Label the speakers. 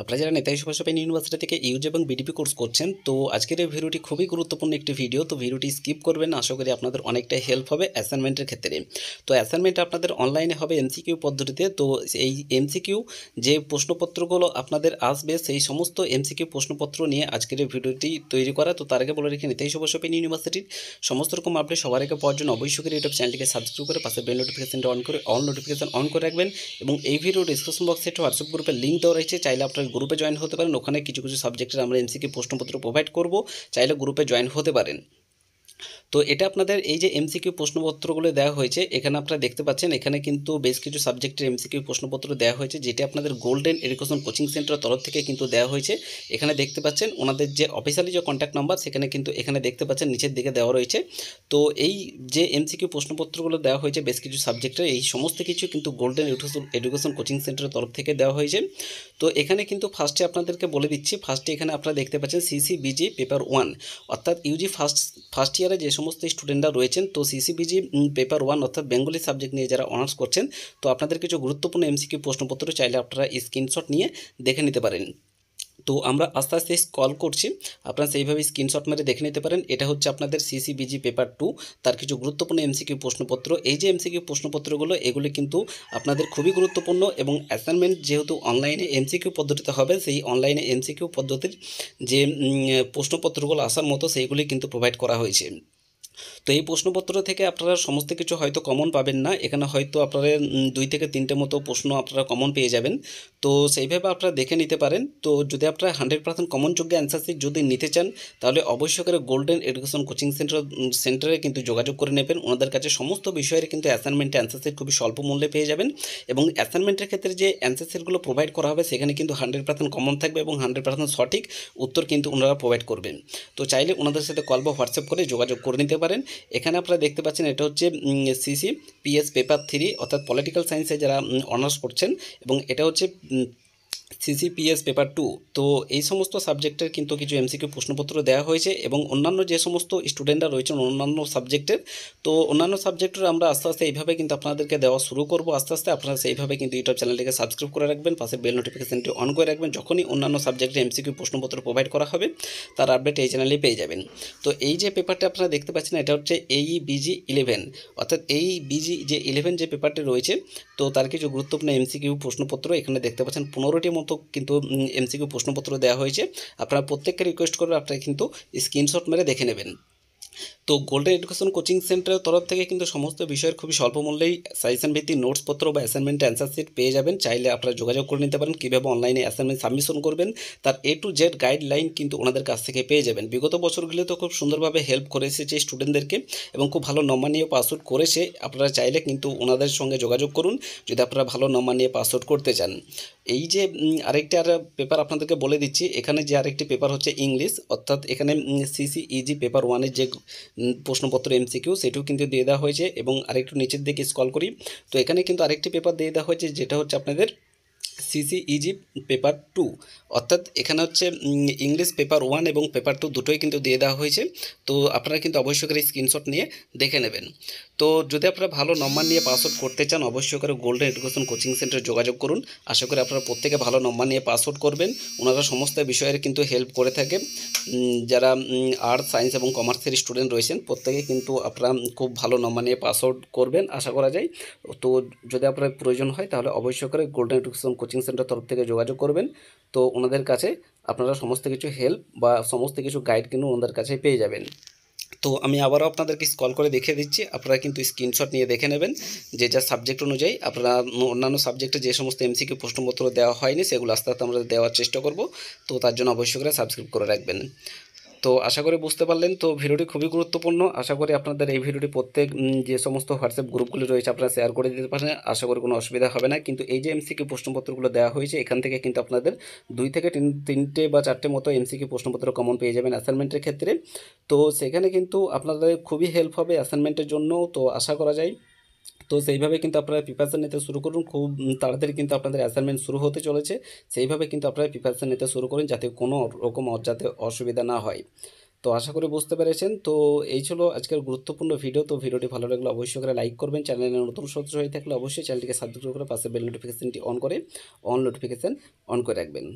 Speaker 1: আপনারা যারা Netaji Subhas open university থেকে ইউজ এবং বিডিপি কোর্স করছেন তো আজকের এই ভিডিওটি খুবই গুরুত্বপূর্ণ একটি ভিডিও তো ভিডিওটি স্কিপ করবেন আশা করি আপনাদের অনেকটাই হেল্প হবে অ্যাসাইনমেন্টের ক্ষেত্রে তো অ্যাসাইনমেন্ট আপনাদের অনলাইনে হবে এমসিকিউ পদ্ধতিতে তো এই এমসিকিউ যে প্রশ্নপত্রগুলো আপনাদের আসবে সেই সমস্ত এমসিকিউ প্রশ্নপত্র নিয়ে আজকের এই ভিডিওটি তৈরি করা তো তার আগে বলে রেখে নেতাজি সুভাষ ওপেন ইউনিভার্সিটির সমস্ত রকম আপনি সবার আগে পাওয়ার জন্য অবশ্যই করে ইউটিউব চ্যানেলটিকে সাবস্ক্রাইব করে পাশে বেল নোটিফিকেশনটা অন করে অল নোটিফিকেশন অন করে রাখবেন এবং এই ভিডিও ডিসক্রিপশন বক্সে একটা হোয়াটসঅ্যাপ গ্রুপের লিঙ্ক দেওয়া রয়েছে চাইলে আপনার টেলিগ্রাম গ্রুপে জয়েন হতে পারেন ওখানে কিছু কিছু সাবজেক্টের আমরা এমসিকে প্রশ্নপত্র প্রোভাইড করব চাইলে গ্রুপে জয়েন হতে পারেন তো এটা আপনাদের এই যে এমসিকিউ প্রশ্নপত্রগুলো দেওয়া হয়েছে এখানে আপনারা দেখতে পাচ্ছেন এখানে কিন্তু বেশ কিছু সাবজেক্টের এমসিকিউ প্রশ্নপত্র দেওয়া হয়েছে যেটি আপনাদের গোল্ডেন এডুকেশন কোচিং সেন্টারের তরফ থেকে কিন্তু দেওয়া হয়েছে এখানে দেখতে পাচ্ছেন ওনাদের যে অফিসিয়ালি যে কন্ট্যাক্ট নাম্বার সেখানে কিন্তু এখানে দেখতে পাচ্ছেন নিচের দিকে দেওয়া রয়েছে তো এই যে এমসিকিউ প্রশ্নপত্রগুলো দেওয়া হয়েছে বেশ কিছু সাবজেক্টের এই সমস্ত কিছু কিন্তু গোল্ডেন এডুকেশন এডুকেশন কোচিং সেন্টারের তরফ থেকে দেওয়া হয়েছে তো এখানে কিন্তু ফার্স্টে আপনাদেরকে বলে দিচ্ছি ফার্স্টে এখানে আপনারা দেখতে পাচ্ছেন সিসিবিজি পেপার ওয়ান অর্থাৎ ইউজি ফার্স্ট ফার্স্ট ইয়ারে যে সমস্ত স্টুডেন্টরা রয়েছেন তো সিসিবিজি পেপার ওয়ান অর্থাৎ বেঙ্গলি সাবজেক্ট নিয়ে যারা অনার্স করছেন তো আপনাদের কিছু গুরুত্বপূর্ণ এমসিকিউ প্রশ্নপত্র চাইলে আপনারা স্ক্রিনশট নিয়ে দেখে নিতে পারেন তো আমরা আস্তে আস্তে কল করছি আপনারা সেইভাবে স্ক্রিনশট মেরে দেখে নিতে পারেন এটা হচ্ছে আপনাদের সিসিবিজি পেপার টু তার কিছু গুরুত্বপূর্ণ এমসিকিউ প্রশ্নপত্র এই যে এমসিকিউ প্রশ্নপত্রগুলো এগুলি কিন্তু আপনাদের খুবই গুরুত্বপূর্ণ এবং অ্যাসাইনমেন্ট যেহেতু অনলাইনে এমসিকিউ পদ্ধতিতে হবে সেই অনলাইনে এমসিকিউ পদ্ধতির যে প্রশ্নপত্রগুলো আসার মতো সেইগুলি কিন্তু প্রোভাইড করা হয়েছে তো এই প্রশ্নপত্র থেকে আপনারা সমস্ত কিছু হয়তো কমন পাবেন না এখানে হয়তো আপনারা দুই থেকে তিনটে মতো প্রশ্ন আপনারা কমন পেয়ে যাবেন তো সেইভাবে আপনারা দেখে নিতে পারেন তো যদি আপনারা হান্ড্রেড পার্সেন্ট কমন যোগ্য অ্যান্সারসি যদি নিতে চান তাহলে অবশ্যই করে গোল্ডেন এডুকেশন কোচিং সেন্টার সেন্টারে কিন্তু যোগাযোগ করে নেবেন ওনাদের কাছে সমস্ত বিষয়ের কিন্তু অ্যাসাইনমেন্ট অ্যান্সারসি খুবই স্বল্প মূল্যে পেয়ে যাবেন এবং অ্যাসাইনমেন্টের ক্ষেত্রে যে অ্যান্সারসিটগুলো প্রোভাইড করা হবে সেখানে কিন্তু হান্ড্রেড পার্সেন্ট কমন থাকবে এবং হান্ড্রেড পার্সেন্ট সঠিক উত্তর কিন্তু ওনারা প্রোভাইড করবেন তো চাইলে ওনাদের সাথে কল বা হোয়াটসঅ্যাপ করে যোগাযোগ করে নিতে পারেন পারেন এখানে আপনারা দেখতে পাচ্ছেন এটা হচ্ছে সিসি পিএস পেপার থ্রি অর্থাৎ পলিটিক্যাল সায়েন্সে যারা অনার্স করছেন এবং এটা হচ্ছে সিসিপিএস পেপার টু তো এই সমস্ত সাবজেক্টের কিন্তু কিছু এমসিকিউ প্রশ্নপত্র দেওয়া হয়েছে এবং অন্যান্য যে সমস্ত স্টুডেন্টরা রয়েছেন অন্যান্য সাবজেক্টের তো অন্যান্য সাবজেক্টের আমরা আস্তে আস্তে এইভাবে কিন্তু আপনাদেরকে দেওয়া শুরু করব আস্তে আস্তে আপনারা সেইভাবে কিন্তু ইউটিউব চ্যানেলটিকে সাবস্ক্রাইব করে রাখবেন পাশে বেল নোটিফিকেশনটি অন করে রাখবেন যখনই অন্যান্য সাবজেক্টের এমসিকিউ প্রশ্নপত্র প্রোভাইড করা হবে তার আপডেট এই চ্যানেলেই পেয়ে যাবেন তো এই যে পেপারটা আপনারা দেখতে পাচ্ছেন এটা হচ্ছে এই বিজি ইলেভেন অর্থাৎ এই বিজি e যে ইলেভেন যে পেপারটি রয়েছে তো তার কিছু গুরুত্বপূর্ণ এমসিকিউ প্রশ্নপত্র এখানে দেখতে পাচ্ছেন পনেরোটি মতো কিন্তু এমসিকিউ প্রশ্নপত্র দেওয়া হয়েছে আপনারা প্রত্যেককে রিকোয়েস্ট করবেন আপনারা কিন্তু স্ক্রিনশট মেরে দেখে নেবেন তো গোল্ডেন এডুকেশন কোচিং সেন্টারের তরফ থেকে কিন্তু সমস্ত বিষয়ের খুবই স্বল্প মূল্যেই সাজেশন ভিত্তিক নোটসপত্র বা অ্যাসাইনমেন্ট অ্যান্সার শিট পেয়ে যাবেন চাইলে আপনারা যোগাযোগ করে নিতে পারেন কীভাবে অনলাইনে অ্যাসাইনমেন্ট সাবমিশন করবেন তার এ টু জেড গাইডলাইন কিন্তু ওনাদের কাছ থেকে পেয়ে যাবেন বিগত বছরগুলি তো খুব সুন্দরভাবে হেল্প করে এসেছে স্টুডেন্টদেরকে এবং খুব ভালো নম্বর নিয়ে পাসআউট করেছে আপনারা চাইলে কিন্তু ওনাদের সঙ্গে যোগাযোগ করুন যদি আপনারা ভালো নম্বর নিয়ে পাসআউট করতে চান এই যে আরেকটি আর পেপার আপনাদেরকে বলে দিচ্ছি এখানে যে আরেকটি পেপার হচ্ছে ইংলিশ অর্থাৎ এখানে সিসিইজি পেপার ওয়ানের যে প্রশ্নপত্র এমসিকিউ সেটিও কিন্তু দিয়ে দেওয়া হয়েছে এবং আরেকটু নিচের দিকে স্কল করি তো এখানে কিন্তু আরেকটি পেপার দিয়ে দেওয়া হয়েছে যেটা হচ্ছে আপনাদের সিসি ইজি পেপার টু অর্থাৎ এখানে হচ্ছে ইংলিশ পেপার ওয়ান এবং পেপার টু দুটোই কিন্তু দিয়ে দেওয়া হয়েছে তো আপনারা কিন্তু অবশ্যই করে স্ক্রিনশট নিয়ে দেখে নেবেন তো যদি আপনারা ভালো নম্বর নিয়ে পাস আউট করতে চান অবশ্যই করে গোল্ডেন এডুকেশন কোচিং সেন্টারে যোগাযোগ করুন আশা করি আপনারা প্রত্যেকে ভালো নম্বর নিয়ে পাস আউট করবেন ওনারা সমস্ত বিষয়ের কিন্তু হেল্প করে থাকে যারা আর্টস সায়েন্স এবং কমার্সের স্টুডেন্ট রয়েছেন প্রত্যেকে কিন্তু আপনারা খুব ভালো নম্বর নিয়ে পাস আউট করবেন আশা করা যায় তো যদি আপনার প্রয়োজন হয় তাহলে অবশ্যই করে গোল্ডেন এডুকেশন কোচিং সেন্টার তরফ থেকে যোগাযোগ করবেন তো ওনাদের কাছে আপনারা সমস্ত কিছু হেল্প বা সমস্ত কিছু গাইড কিন্তু ওনাদের কাছে পেয়ে যাবেন তো আমি আবারও আপনাদেরকে কল করে দেখিয়ে দিচ্ছি আপনারা কিন্তু স্ক্রিনশট নিয়ে দেখে নেবেন যে যা সাবজেক্ট অনুযায়ী আপনারা অন্যান্য সাবজেক্টে যে সমস্ত এমসিকিউ প্রশ্নপত্র দেওয়া হয়নি সেগুলো আস্তে আস্তে আমরা দেওয়ার চেষ্টা করব তো তার জন্য অবশ্যই করে সাবস্ক্রাইব করে রাখবেন তো আশা করি বুঝতে পারলেন তো ভিডিওটি খুবই গুরুত্বপূর্ণ আশা করি আপনাদের এই ভিডিওটি প্রত্যেক যে সমস্ত হোয়াটসঅ্যাপ গ্রুপগুলি রয়েছে আপনারা শেয়ার করে দিতে পারেন আশা করি কোনো অসুবিধা হবে না কিন্তু এই যে এমসিকে প্রশ্নপত্রগুলো দেওয়া হয়েছে এখান থেকে কিন্তু আপনাদের দুই থেকে তিন তিনটে বা চারটে মতো এমসিকে প্রশ্নপত্র কমন পেয়ে যাবেন অ্যাসাইনমেন্টের ক্ষেত্রে তো সেখানে কিন্তু আপনাদের খুবই হেল্প হবে অ্যাসাইনমেন্টের জন্য তো আশা করা যায় তো সেইভাবে কিন্তু আপনারা প্রিপারেশান নিতে শুরু করুন খুব তাড়াতাড়ি কিন্তু আপনাদের অ্যাসাইনমেন্ট শুরু হতে চলেছে সেইভাবে কিন্তু আপনারা প্রিপারেশান নিতে শুরু করুন যাতে কোনো রকম যাতে অসুবিধা না হয় তো আশা করি বুঝতে পেরেছেন তো এই ছিল আজকের গুরুত্বপূর্ণ ভিডিও তো ভিডিওটি ভালো লাগলে অবশ্যই করে লাইক করবেন চ্যানেলে নতুন সদস্য হয়ে থাকলে অবশ্যই চ্যানেলটিকে সাবস্ক্রাইব করে পাশে বেল নোটিফিকেশানটি অন করে অন নোটিফিকেশান অন করে রাখবেন